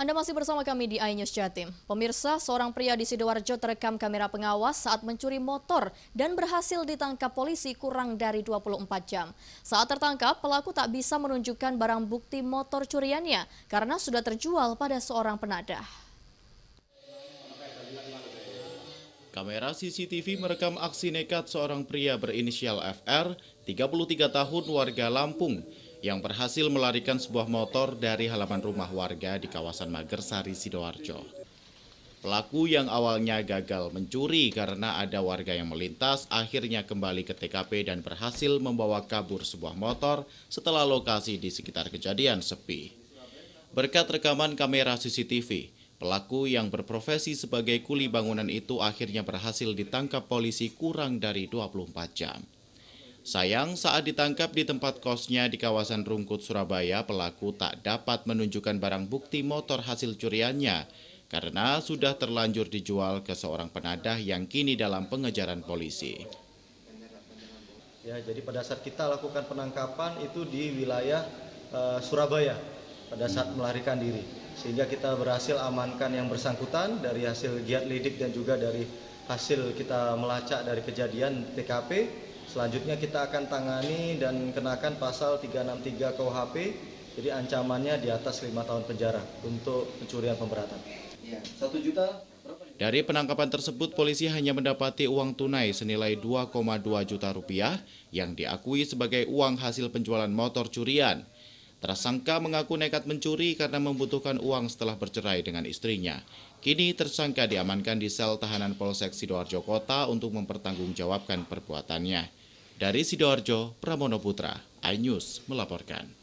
Anda masih bersama kami di iNews Jatim. Pemirsa, seorang pria di Sidoarjo terekam kamera pengawas saat mencuri motor dan berhasil ditangkap polisi kurang dari 24 jam. Saat tertangkap, pelaku tak bisa menunjukkan barang bukti motor curiannya karena sudah terjual pada seorang penadah. Kamera CCTV merekam aksi nekat seorang pria berinisial FR, 33 tahun warga Lampung, yang berhasil melarikan sebuah motor dari halaman rumah warga di kawasan Magersari, Sidoarjo. Pelaku yang awalnya gagal mencuri karena ada warga yang melintas akhirnya kembali ke TKP dan berhasil membawa kabur sebuah motor setelah lokasi di sekitar kejadian sepi. Berkat rekaman kamera CCTV, Pelaku yang berprofesi sebagai kuli bangunan itu akhirnya berhasil ditangkap polisi kurang dari 24 jam. Sayang, saat ditangkap di tempat kosnya di kawasan Rungkut, Surabaya, pelaku tak dapat menunjukkan barang bukti motor hasil curiannya karena sudah terlanjur dijual ke seorang penadah yang kini dalam pengejaran polisi. Ya, jadi pada saat kita lakukan penangkapan itu di wilayah uh, Surabaya pada saat melarikan diri. Sehingga kita berhasil amankan yang bersangkutan dari hasil giat lidik dan juga dari hasil kita melacak dari kejadian TKP Selanjutnya kita akan tangani dan kenakan pasal 363 KUHP, jadi ancamannya di atas lima tahun penjara untuk pencurian pemberatan. Iya, satu juta dari penangkapan tersebut, polisi hanya mendapati uang tunai senilai 2,2 juta rupiah yang diakui sebagai uang hasil penjualan motor curian. Tersangka mengaku nekat mencuri karena membutuhkan uang setelah bercerai dengan istrinya. Kini tersangka diamankan di sel tahanan Polsek Sidoarjo Kota untuk mempertanggungjawabkan perbuatannya. Dari Sidoarjo, Pramono Putra, iNews melaporkan.